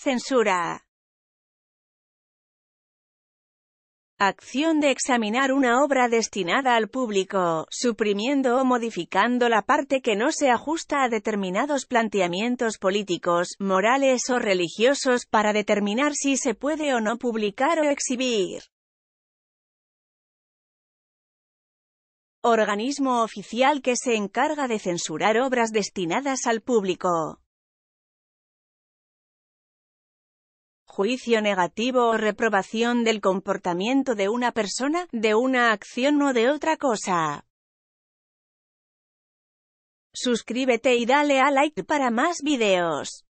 Censura. Acción de examinar una obra destinada al público, suprimiendo o modificando la parte que no se ajusta a determinados planteamientos políticos, morales o religiosos para determinar si se puede o no publicar o exhibir. Organismo oficial que se encarga de censurar obras destinadas al público. juicio negativo o reprobación del comportamiento de una persona, de una acción o de otra cosa. Suscríbete y dale a like para más videos.